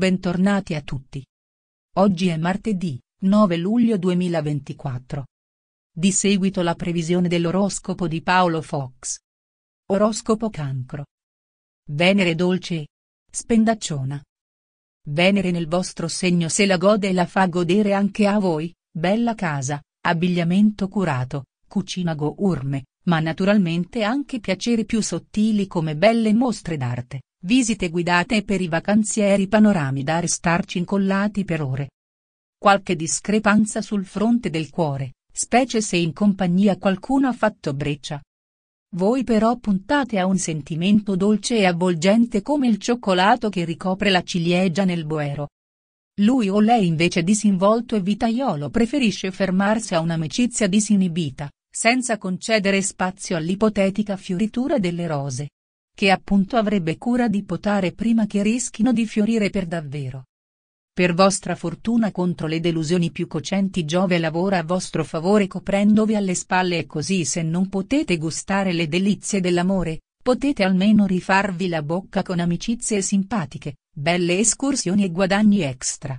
Bentornati a tutti. Oggi è martedì, 9 luglio 2024. Di seguito la previsione dell'oroscopo di Paolo Fox. Oroscopo Cancro. Venere dolce. Spendacciona. Venere nel vostro segno se la gode e la fa godere anche a voi, bella casa, abbigliamento curato, cucina gourmet, ma naturalmente anche piaceri più sottili come belle mostre d'arte Visite guidate per i vacanzieri panorami da restarci incollati per ore. Qualche discrepanza sul fronte del cuore, specie se in compagnia qualcuno ha fatto breccia. Voi però puntate a un sentimento dolce e avvolgente come il cioccolato che ricopre la ciliegia nel boero. Lui o lei invece disinvolto e vitaiolo preferisce fermarsi a un'amicizia disinibita, senza concedere spazio all'ipotetica fioritura delle rose che appunto avrebbe cura di potare prima che rischino di fiorire per davvero. Per vostra fortuna contro le delusioni più cocenti Giove lavora a vostro favore coprendovi alle spalle e così se non potete gustare le delizie dell'amore, potete almeno rifarvi la bocca con amicizie simpatiche, belle escursioni e guadagni extra.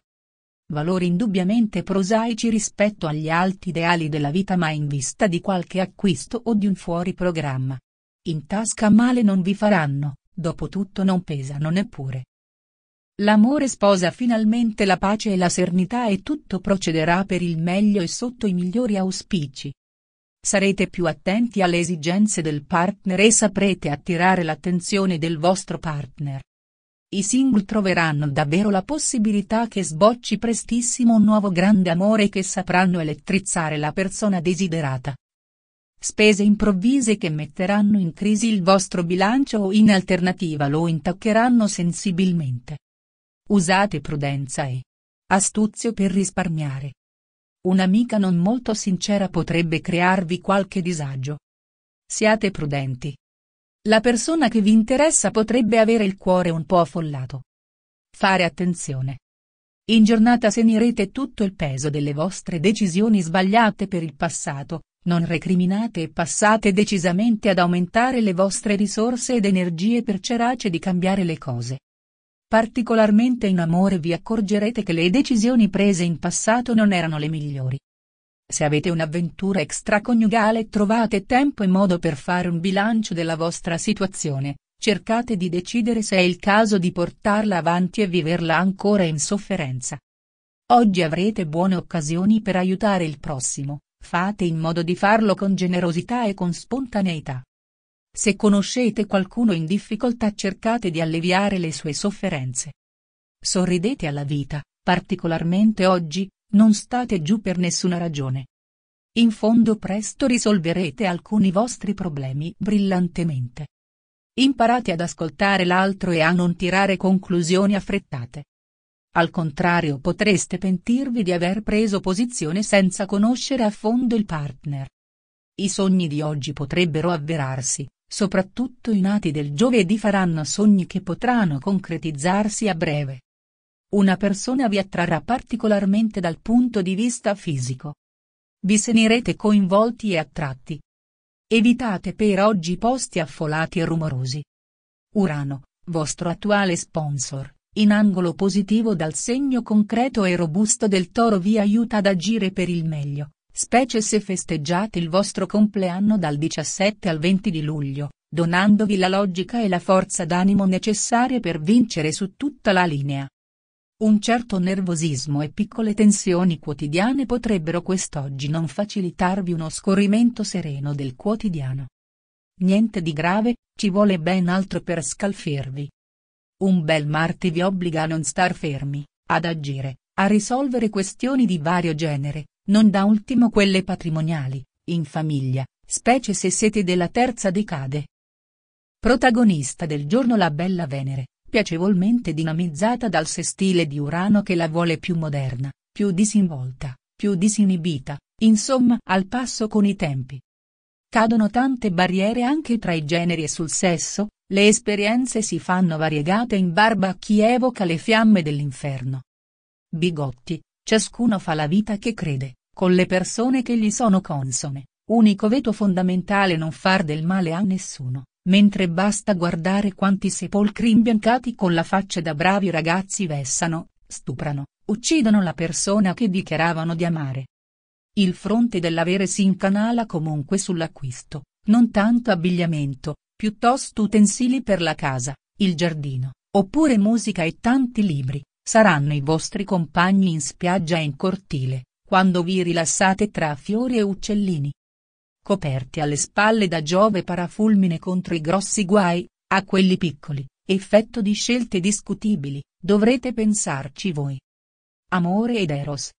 Valori indubbiamente prosaici rispetto agli alti ideali della vita ma in vista di qualche acquisto o di un fuori programma, in tasca male non vi faranno, dopo tutto non pesano neppure. L'amore sposa finalmente la pace e la serenità e tutto procederà per il meglio e sotto i migliori auspici. Sarete più attenti alle esigenze del partner e saprete attirare l'attenzione del vostro partner. I single troveranno davvero la possibilità che sbocci prestissimo un nuovo grande amore che sapranno elettrizzare la persona desiderata. Spese improvvise che metteranno in crisi il vostro bilancio o in alternativa lo intaccheranno sensibilmente. Usate prudenza e astuzio per risparmiare. Un'amica non molto sincera potrebbe crearvi qualche disagio. Siate prudenti. La persona che vi interessa potrebbe avere il cuore un po' affollato. Fare attenzione. In giornata senirete tutto il peso delle vostre decisioni sbagliate per il passato, non recriminate e passate decisamente ad aumentare le vostre risorse ed energie per cerace di cambiare le cose. Particolarmente in amore vi accorgerete che le decisioni prese in passato non erano le migliori. Se avete un'avventura extraconiugale trovate tempo e modo per fare un bilancio della vostra situazione, cercate di decidere se è il caso di portarla avanti e viverla ancora in sofferenza. Oggi avrete buone occasioni per aiutare il prossimo, Fate in modo di farlo con generosità e con spontaneità. Se conoscete qualcuno in difficoltà cercate di alleviare le sue sofferenze. Sorridete alla vita, particolarmente oggi, non state giù per nessuna ragione. In fondo presto risolverete alcuni vostri problemi brillantemente. Imparate ad ascoltare l'altro e a non tirare conclusioni affrettate. Al contrario potreste pentirvi di aver preso posizione senza conoscere a fondo il partner. I sogni di oggi potrebbero avverarsi, soprattutto i nati del giovedì faranno sogni che potranno concretizzarsi a breve. Una persona vi attrarrà particolarmente dal punto di vista fisico. Vi senirete coinvolti e attratti. Evitate per oggi posti affolati e rumorosi. Urano, vostro attuale sponsor in angolo positivo dal segno concreto e robusto del toro vi aiuta ad agire per il meglio, specie se festeggiate il vostro compleanno dal 17 al 20 di luglio, donandovi la logica e la forza d'animo necessarie per vincere su tutta la linea. Un certo nervosismo e piccole tensioni quotidiane potrebbero quest'oggi non facilitarvi uno scorrimento sereno del quotidiano. Niente di grave, ci vuole ben altro per scalfirvi, un bel Marte vi obbliga a non star fermi, ad agire, a risolvere questioni di vario genere, non da ultimo quelle patrimoniali, in famiglia, specie se siete della terza decade. Protagonista del giorno la bella Venere, piacevolmente dinamizzata dal sestile di Urano che la vuole più moderna, più disinvolta, più disinibita, insomma al passo con i tempi, Cadono tante barriere anche tra i generi e sul sesso, le esperienze si fanno variegate in barba a chi evoca le fiamme dell'inferno. Bigotti, ciascuno fa la vita che crede, con le persone che gli sono consone, unico veto fondamentale non far del male a nessuno, mentre basta guardare quanti sepolcri imbiancati con la faccia da bravi ragazzi vessano, stuprano, uccidono la persona che dichiaravano di amare. Il fronte dell'avere si incanala comunque sull'acquisto, non tanto abbigliamento, piuttosto utensili per la casa, il giardino, oppure musica e tanti libri, saranno i vostri compagni in spiaggia e in cortile, quando vi rilassate tra fiori e uccellini. Coperti alle spalle da Giove parafulmine contro i grossi guai, a quelli piccoli, effetto di scelte discutibili, dovrete pensarci voi. Amore ed Eros,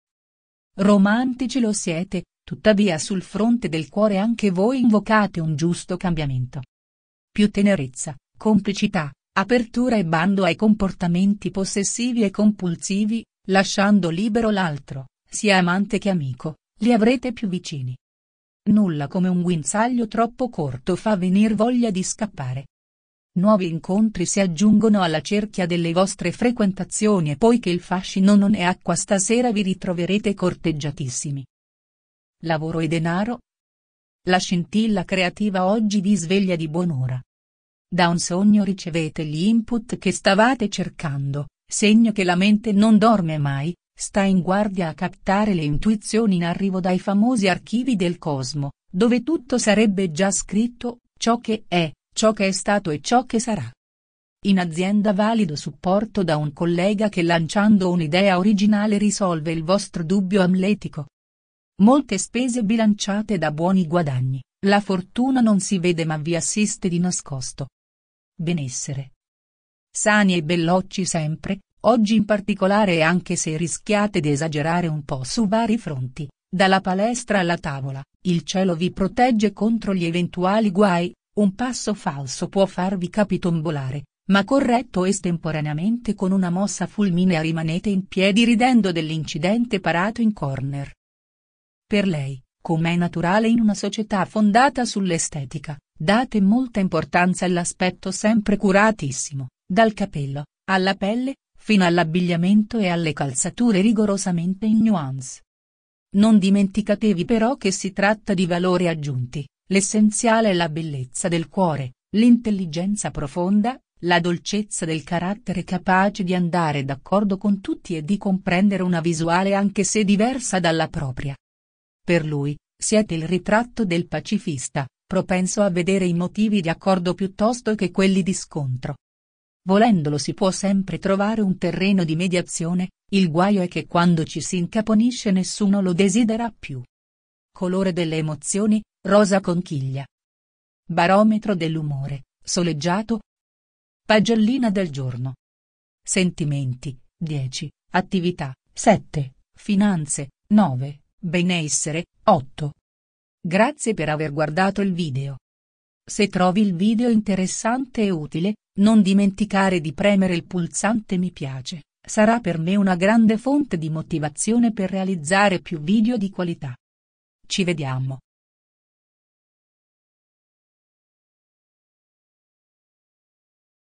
Romantici lo siete, tuttavia sul fronte del cuore anche voi invocate un giusto cambiamento. Più tenerezza, complicità, apertura e bando ai comportamenti possessivi e compulsivi, lasciando libero l'altro, sia amante che amico, li avrete più vicini. Nulla come un guinzaglio troppo corto fa venir voglia di scappare. Nuovi incontri si aggiungono alla cerchia delle vostre frequentazioni e poiché il fascino non è acqua stasera vi ritroverete corteggiatissimi. Lavoro e denaro? La scintilla creativa oggi vi sveglia di buon'ora. Da un sogno ricevete gli input che stavate cercando, segno che la mente non dorme mai, sta in guardia a captare le intuizioni in arrivo dai famosi archivi del cosmo, dove tutto sarebbe già scritto, ciò che è, Ciò che è stato e ciò che sarà. In azienda valido supporto da un collega che lanciando un'idea originale risolve il vostro dubbio amletico. Molte spese bilanciate da buoni guadagni, la fortuna non si vede ma vi assiste di nascosto. Benessere. Sani e bellocci sempre, oggi in particolare e anche se rischiate di esagerare un po' su vari fronti, dalla palestra alla tavola, il cielo vi protegge contro gli eventuali guai, un passo falso può farvi capitombolare, ma corretto estemporaneamente con una mossa fulminea rimanete in piedi ridendo dell'incidente parato in corner. Per lei, come è naturale in una società fondata sull'estetica, date molta importanza all'aspetto sempre curatissimo, dal capello, alla pelle, fino all'abbigliamento e alle calzature rigorosamente in nuance. Non dimenticatevi però che si tratta di valori aggiunti, L'essenziale è la bellezza del cuore, l'intelligenza profonda, la dolcezza del carattere capace di andare d'accordo con tutti e di comprendere una visuale anche se diversa dalla propria. Per lui, siete il ritratto del pacifista, propenso a vedere i motivi di accordo piuttosto che quelli di scontro. Volendolo si può sempre trovare un terreno di mediazione, il guaio è che quando ci si incaponisce nessuno lo desidera più colore delle emozioni, rosa conchiglia. Barometro dell'umore, soleggiato. Pagellina del giorno. Sentimenti, 10, attività, 7, finanze, 9, benessere, 8. Grazie per aver guardato il video. Se trovi il video interessante e utile, non dimenticare di premere il pulsante mi piace, sarà per me una grande fonte di motivazione per realizzare più video di qualità. Ci vediamo.